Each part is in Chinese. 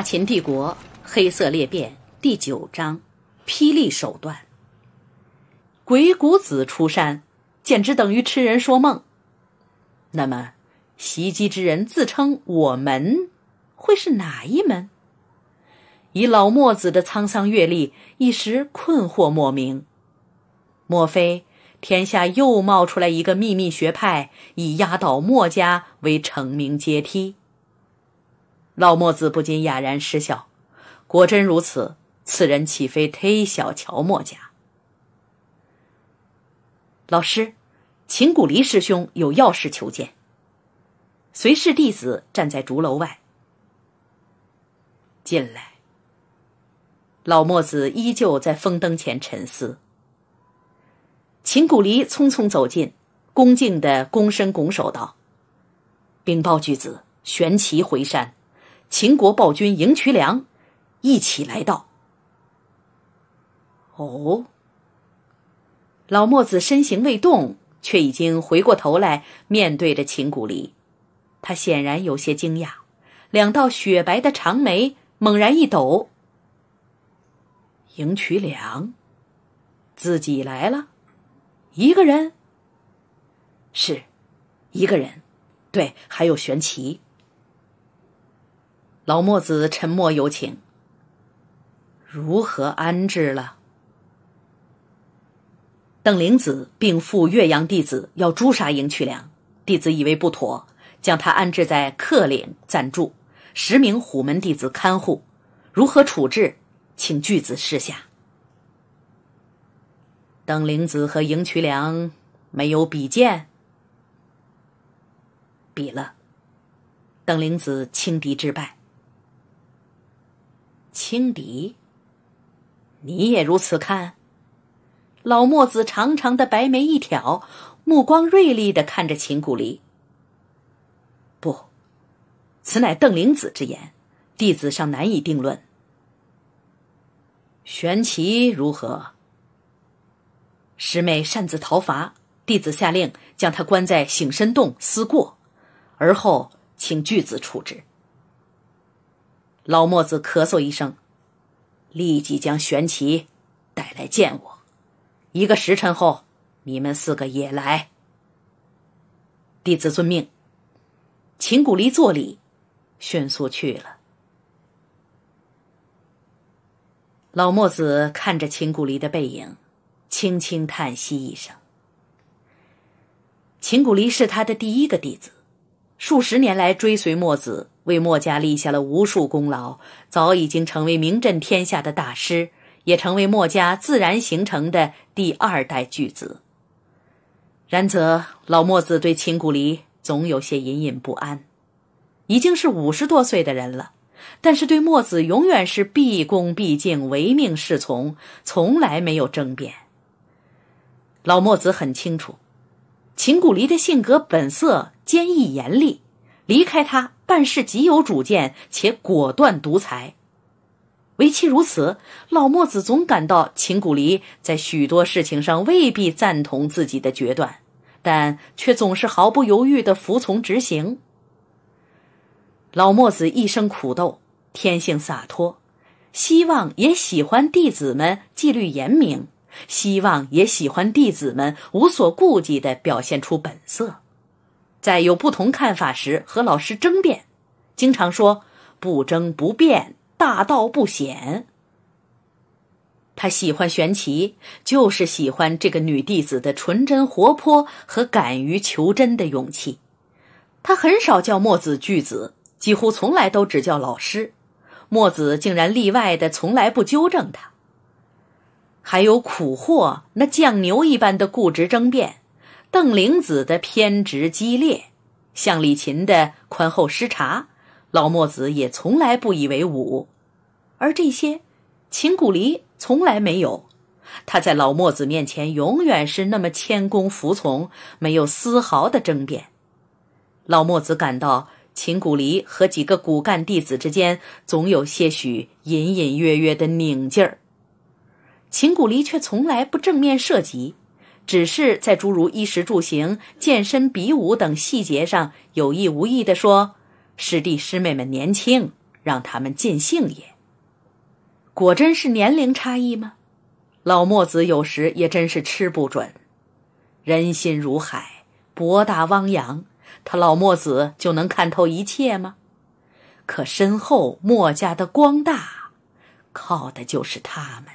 大秦帝国黑色裂变第九章：霹雳手段。鬼谷子出山，简直等于痴人说梦。那么，袭击之人自称“我门”，会是哪一门？以老墨子的沧桑阅历，一时困惑莫名。莫非天下又冒出来一个秘密学派，以压倒墨家为成名阶梯？老墨子不禁哑然失笑，果真如此，此人岂非忒小瞧墨家？老师，秦古离师兄有要事求见。随侍弟子站在竹楼外，进来。老墨子依旧在风灯前沉思。秦古离匆匆走进，恭敬的躬身拱手道：“禀报巨子，玄奇回山。”秦国暴君赢渠梁，一起来到。哦，老墨子身形未动，却已经回过头来面对着秦谷离。他显然有些惊讶，两道雪白的长眉猛然一抖。赢渠梁自己来了，一个人，是一个人，对，还有玄奇。老墨子沉默有请，如何安置了？邓灵子并赴岳阳弟子要诛杀赢渠梁，弟子以为不妥，将他安置在客岭暂住，十名虎门弟子看护，如何处置？请巨子示下。邓灵子和赢渠梁没有比剑，比了，邓灵子轻敌之败。轻敌，你也如此看？老墨子长长的白眉一挑，目光锐利的看着秦谷离。不，此乃邓灵子之言，弟子尚难以定论。玄奇如何？师妹擅自逃罚，弟子下令将他关在醒身洞思过，而后请巨子处置。老墨子咳嗽一声，立即将玄奇带来见我。一个时辰后，你们四个也来。弟子遵命。秦古离作礼，迅速去了。老墨子看着秦古离的背影，轻轻叹息一声。秦古离是他的第一个弟子，数十年来追随墨子。为墨家立下了无数功劳，早已经成为名震天下的大师，也成为墨家自然形成的第二代巨子。然则老墨子对秦古离总有些隐隐不安。已经是五十多岁的人了，但是对墨子永远是毕恭毕敬、唯命是从，从来没有争辩。老墨子很清楚，秦古离的性格本色坚毅严厉。离开他，办事极有主见且果断独裁。唯其如此，老墨子总感到秦古离在许多事情上未必赞同自己的决断，但却总是毫不犹豫的服从执行。老墨子一生苦斗，天性洒脱，希望也喜欢弟子们纪律严明，希望也喜欢弟子们无所顾忌的表现出本色。在有不同看法时和老师争辩，经常说“不争不辩，大道不显”。他喜欢玄奇，就是喜欢这个女弟子的纯真活泼和敢于求真的勇气。他很少叫墨子巨子，几乎从来都只叫老师。墨子竟然例外的从来不纠正他。还有苦惑那犟牛一般的固执争辩。邓玲子的偏执激烈，向李琴的宽厚失察，老墨子也从来不以为忤，而这些，秦古离从来没有。他在老墨子面前永远是那么谦恭服从，没有丝毫的争辩。老墨子感到秦古离和几个骨干弟子之间总有些许隐隐约约的拧劲儿，秦古离却从来不正面涉及。只是在诸如衣食住行、健身比武等细节上有意无意的说：“师弟师妹们年轻，让他们尽兴也。”果真是年龄差异吗？老墨子有时也真是吃不准。人心如海，博大汪洋，他老墨子就能看透一切吗？可身后墨家的光大，靠的就是他们。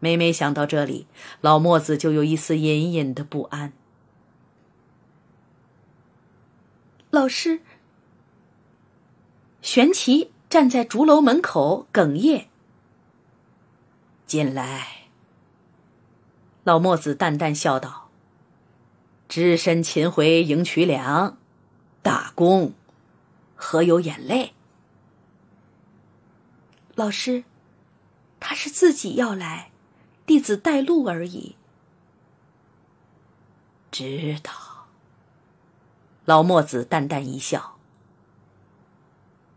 每每想到这里，老墨子就有一丝隐隐的不安。老师，玄奇站在竹楼门口哽咽。进来。老墨子淡淡笑道：“只身擒回赢渠梁，大功，何有眼泪？”老师，他是自己要来。弟子带路而已。知道。老墨子淡淡一笑：“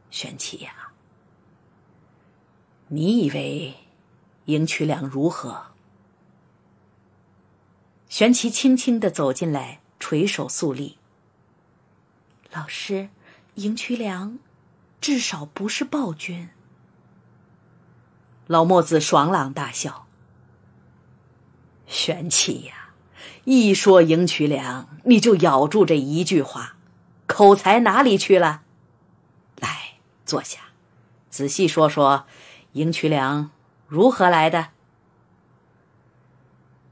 玄奇呀，你以为赢渠梁如何？”玄奇轻轻的走进来，垂手肃立。老师，赢渠梁，至少不是暴君。老墨子爽朗大笑。玄奇呀，一说迎娶良，你就咬住这一句话，口才哪里去了？来，坐下，仔细说说，迎娶良如何来的？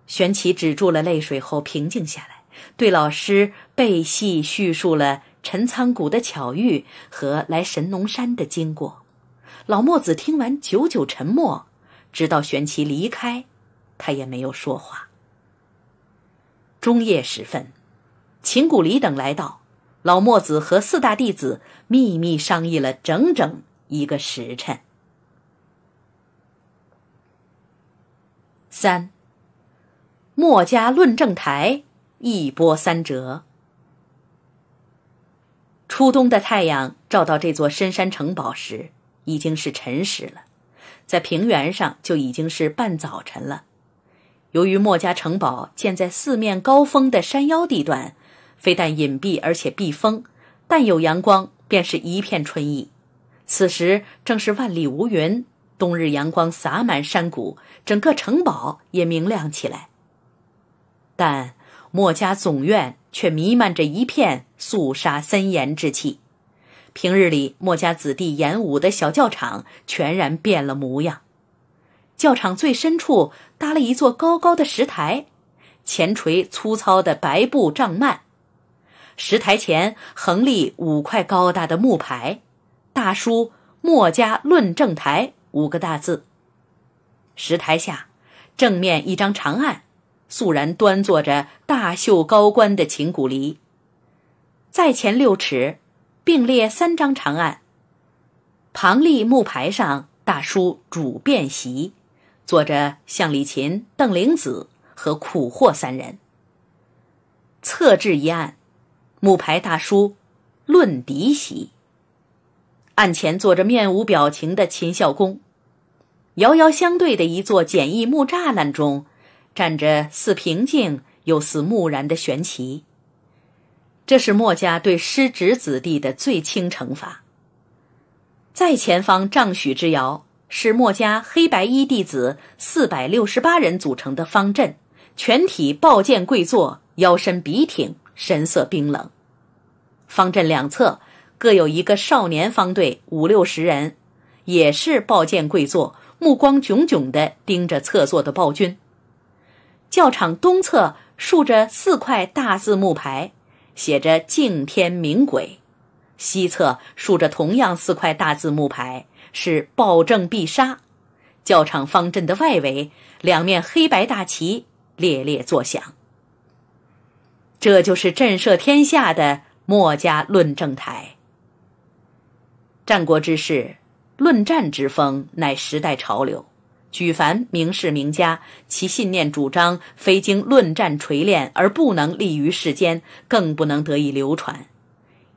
玄奇止住了泪水后，平静下来，对老师背细叙述了陈仓谷的巧遇和来神农山的经过。老墨子听完，久久沉默，直到玄奇离开。他也没有说话。中夜时分，秦古里等来到老墨子和四大弟子秘密商议了整整一个时辰。三，墨家论证台一波三折。初冬的太阳照到这座深山城堡时，已经是辰时了；在平原上，就已经是半早晨了。由于墨家城堡建在四面高峰的山腰地段，非但隐蔽，而且避风。但有阳光，便是一片春意。此时正是万里无云，冬日阳光洒满山谷，整个城堡也明亮起来。但墨家总院却弥漫着一片肃杀森严之气。平日里墨家子弟演武的小教场，全然变了模样。教场最深处搭了一座高高的石台，前垂粗糙的白布帐幔。石台前横立五块高大的木牌，大书“墨家论证台”五个大字。石台下正面一张长案，肃然端坐着大袖高官的秦谷离。再前六尺，并列三张长案，旁立木牌上大书“主便席”。坐着向李琴、邓灵子和苦货三人。侧置一案，木牌大叔论敌席。案前坐着面无表情的秦孝公，遥遥相对的一座简易木栅栏中，站着似平静又似木然的玄奇。这是墨家对失职子弟的最轻惩罚。在前方丈许之遥。是墨家黑白衣弟子四百六十八人组成的方阵，全体抱剑跪坐，腰身笔挺，神色冰冷。方阵两侧各有一个少年方队，五六十人，也是抱剑跪坐，目光炯炯地盯着侧坐的暴君。教场东侧竖着四块大字木牌，写着“敬天明鬼”；西侧竖着同样四块大字木牌。是暴政必杀，教场方阵的外围，两面黑白大旗猎猎作响。这就是震慑天下的墨家论政台。战国之世，论战之风乃时代潮流。举凡名士名家，其信念主张，非经论战锤炼而不能立于世间，更不能得以流传。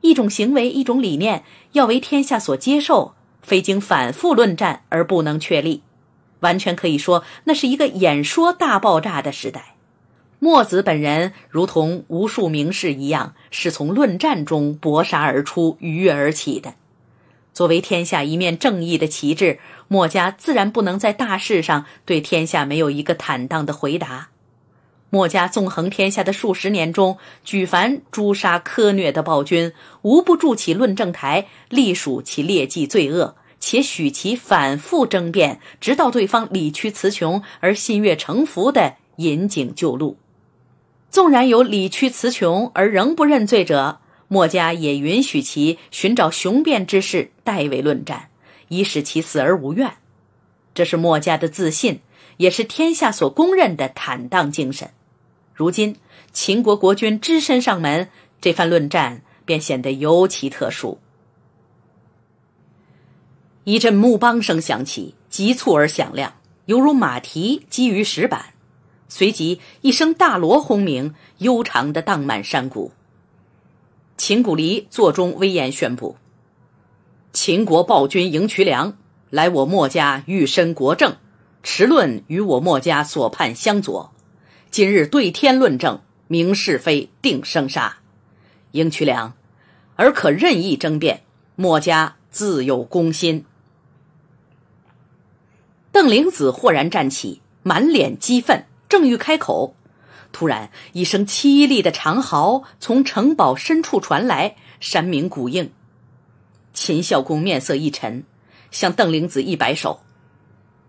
一种行为，一种理念，要为天下所接受。非经反复论战而不能确立，完全可以说，那是一个演说大爆炸的时代。墨子本人如同无数名士一样，是从论战中搏杀而出、逾越而起的。作为天下一面正义的旗帜，墨家自然不能在大事上对天下没有一个坦荡的回答。墨家纵横天下的数十年中，举凡诛杀、苛虐的暴君，无不筑起论政台，隶属其劣迹罪恶，且许其反复争辩，直到对方理屈词穷而心悦诚服的引颈就戮。纵然有理屈词穷而仍不认罪者，墨家也允许其寻找雄辩之事代为论战，以使其死而无怨。这是墨家的自信，也是天下所公认的坦荡精神。如今，秦国国君只身上门，这番论战便显得尤其特殊。一阵木梆声响起，急促而响亮，犹如马蹄击于石板。随即，一声大锣轰鸣，悠长的荡满山谷。秦古离坐中威严宣布：“秦国暴君赢渠梁来我墨家，欲申国政，持论与我墨家所判相左。”今日对天论证，明是非，定生杀。赢渠梁，尔可任意争辩。墨家自有公心。邓灵子豁然站起，满脸激愤，正欲开口，突然一声凄厉的长嚎从城堡深处传来，山鸣谷应。秦孝公面色一沉，向邓灵子一摆手：“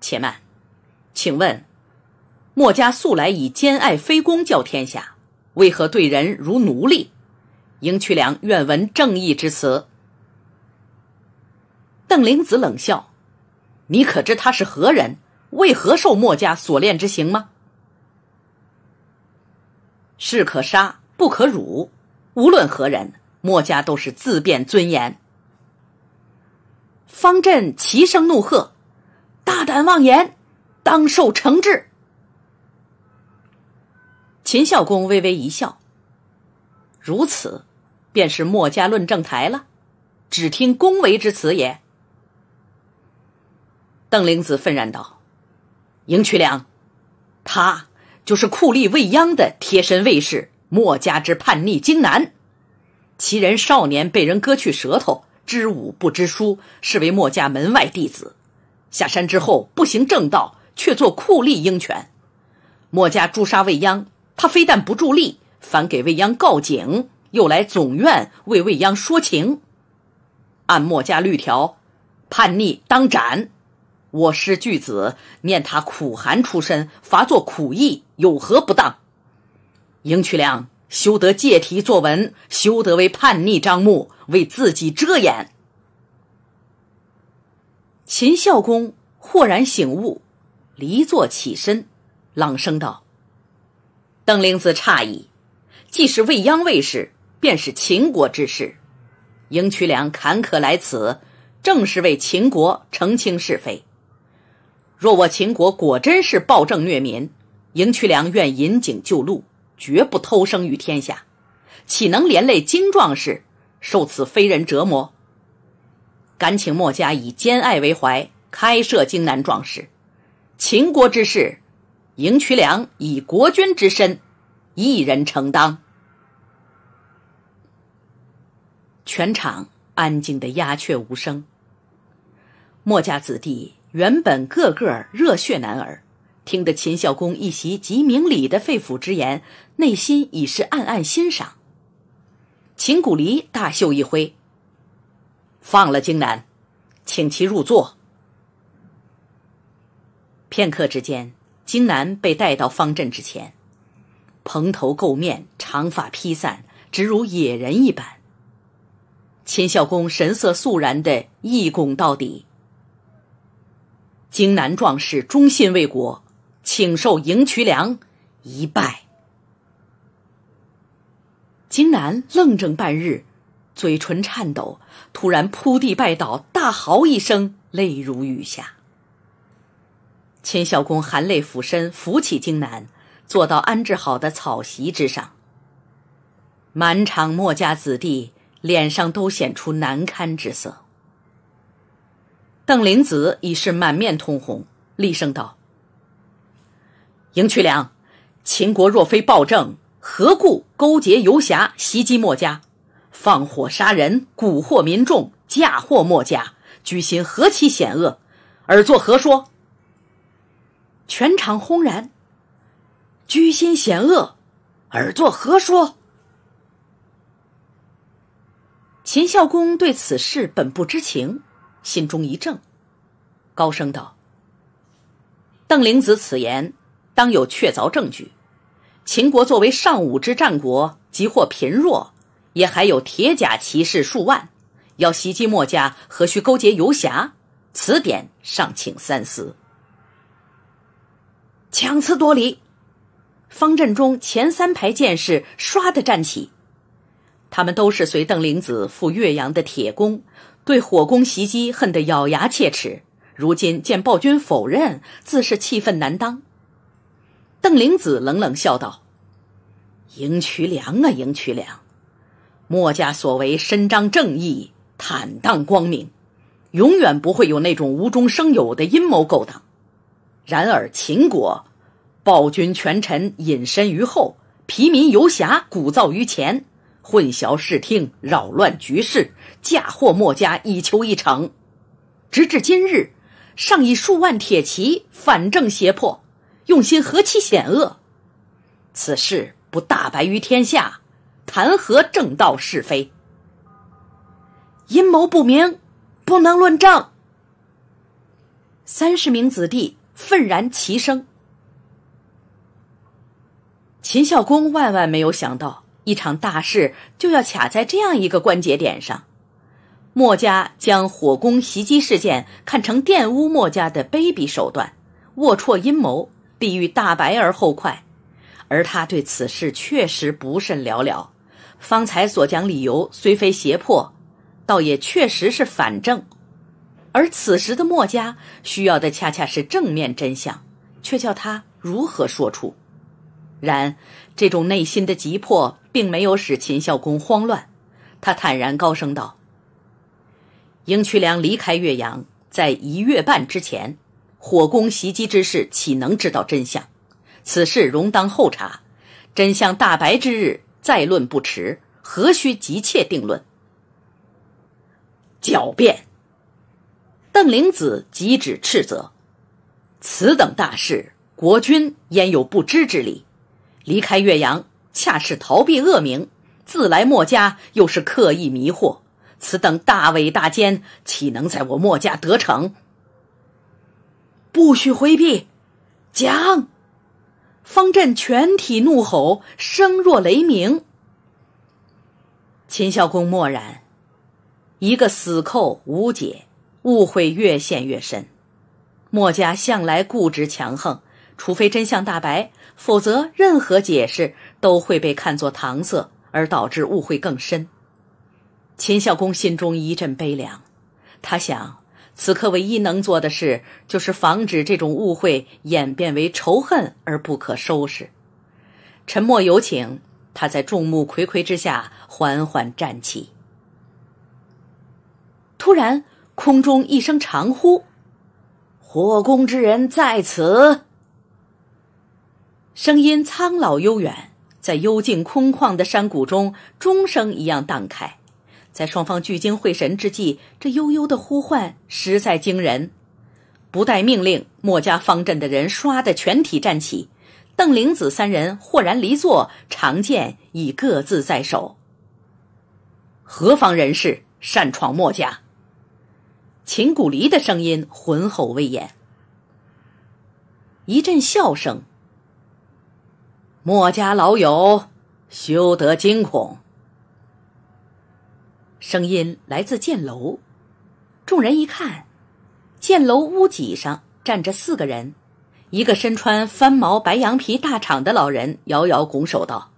且慢，请问。”墨家素来以兼爱非攻教天下，为何对人如奴隶？赢渠梁愿闻正义之词。邓灵子冷笑：“你可知他是何人？为何受墨家所练之刑吗？”士可杀，不可辱。无论何人，墨家都是自辩尊严。方振齐声怒喝：“大胆妄言，当受惩治！”秦孝公微微一笑，如此，便是墨家论政台了。只听恭维之词也。邓灵子愤然道：“赢渠梁，他就是酷吏未央的贴身卫士，墨家之叛逆荆南。其人少年被人割去舌头，知武不知书，是为墨家门外弟子。下山之后，不行正道，却做酷吏鹰犬。墨家诛杀未央。”他非但不助力，反给未央告警，又来总院为未央说情。按墨家律条，叛逆当斩。我师巨子念他苦寒出身，罚作苦役，有何不当？赢渠梁，休得借题作文，休得为叛逆张目，为自己遮掩。秦孝公豁然醒悟，离座起身，朗声道。邓灵子诧异，既是未央卫士，便是秦国之士。赢渠梁坎坷来此，正是为秦国澄清是非。若我秦国果真是暴政虐民，赢渠梁愿引颈就戮，绝不偷生于天下，岂能连累精壮士受此非人折磨？敢请墨家以兼爱为怀，开设荆南壮士。秦国之事。”赢渠梁以国君之身，一人承当。全场安静的鸦雀无声。墨家子弟原本个个热血男儿，听得秦孝公一席极明理的肺腑之言，内心已是暗暗欣赏。秦谷离大袖一挥，放了荆南，请其入座。片刻之间。荆南被带到方阵之前，蓬头垢面，长发披散，直如野人一般。秦孝公神色肃然地一拱到底。荆南壮士忠心为国，请受迎渠梁一拜。荆南愣怔半日，嘴唇颤抖，突然扑地拜倒，大嚎一声，泪如雨下。秦孝公含泪俯身扶起荆南，坐到安置好的草席之上。满场墨家子弟脸上都显出难堪之色。邓灵子已是满面通红，厉声道：“赢渠梁，秦国若非暴政，何故勾结游侠袭击墨家，放火杀人，蛊惑民众，嫁祸墨家？居心何其险恶！尔作何说？”全场轰然，居心险恶，尔作何说？秦孝公对此事本不知情，心中一怔，高声道：“邓灵子此言，当有确凿证据。秦国作为上武之战国，即或贫弱，也还有铁甲骑士数万，要袭击墨家，何须勾结游侠？此点尚请三思。”强词夺理，方阵中前三排剑士唰的站起，他们都是随邓灵子赴岳阳的铁弓，对火攻袭击恨得咬牙切齿。如今见暴君否认，自是气愤难当。邓灵子冷冷笑道：“赢渠梁啊，赢渠梁，墨家所为，伸张正义，坦荡光明，永远不会有那种无中生有的阴谋勾当。”然而秦国暴君权臣隐身于后，疲民游侠鼓噪于前，混淆视听，扰乱局势，嫁祸墨家以求一城。直至今日，尚以数万铁骑反正胁迫，用心何其险恶！此事不大白于天下，谈何正道是非？阴谋不明，不能论证。三十名子弟。愤然齐声。秦孝公万万没有想到，一场大事就要卡在这样一个关节点上。墨家将火攻袭击事件看成玷污墨家的卑鄙手段、龌龊阴谋，必欲大白而后快。而他对此事确实不甚了了。方才所讲理由虽非胁迫，倒也确实是反正而此时的墨家需要的恰恰是正面真相，却叫他如何说出？然，这种内心的急迫并没有使秦孝公慌乱，他坦然高声道：“赢渠梁离开岳阳，在一月半之前，火攻袭击之事岂能知道真相？此事容当后查，真相大白之日再论不迟，何须急切定论？狡辩。”邓灵子戟指斥责：“此等大事，国君焉有不知之理？离开岳阳，恰是逃避恶名；自来墨家，又是刻意迷惑。此等大伪大奸，岂能在我墨家得逞？不许回避，讲！”方振全体怒吼，声若雷鸣。秦孝公默然，一个死扣无解。误会越陷越深，墨家向来固执强横，除非真相大白，否则任何解释都会被看作搪塞，而导致误会更深。秦孝公心中一阵悲凉，他想，此刻唯一能做的事就是防止这种误会演变为仇恨而不可收拾。沉默有请，他在众目睽睽之下缓缓站起，突然。空中一声长呼：“火攻之人在此。”声音苍老悠远，在幽静空旷的山谷中，钟声一样荡开。在双方聚精会神之际，这悠悠的呼唤实在惊人。不待命令，墨家方阵的人唰的全体站起。邓灵子三人豁然离座，长剑已各自在手。何方人士擅闯墨家？秦古离的声音浑厚威严，一阵笑声。墨家老友，休得惊恐。声音来自箭楼，众人一看，箭楼屋脊上站着四个人，一个身穿翻毛白羊皮大氅的老人摇摇拱手道：“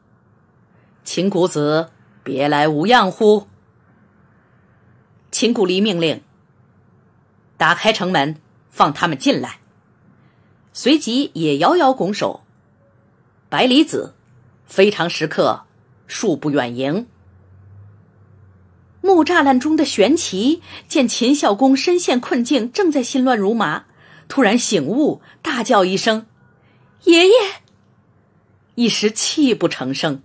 秦谷子，别来无恙乎？”秦谷离命令。打开城门，放他们进来。随即也摇摇拱手。白离子，非常时刻，恕不远迎。木栅栏中的玄奇见秦孝公身陷困境，正在心乱如麻，突然醒悟，大叫一声：“爷爷！”一时泣不成声。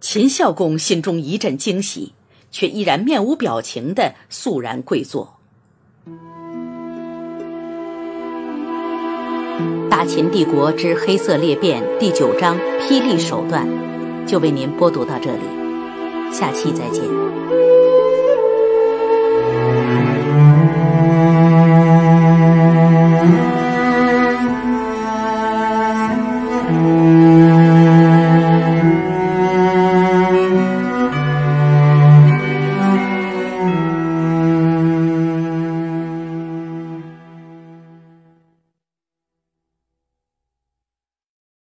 秦孝公心中一阵惊喜，却依然面无表情的肃然跪坐。《大秦帝国之黑色裂变》第九章“霹雳手段”，就为您播读到这里，下期再见。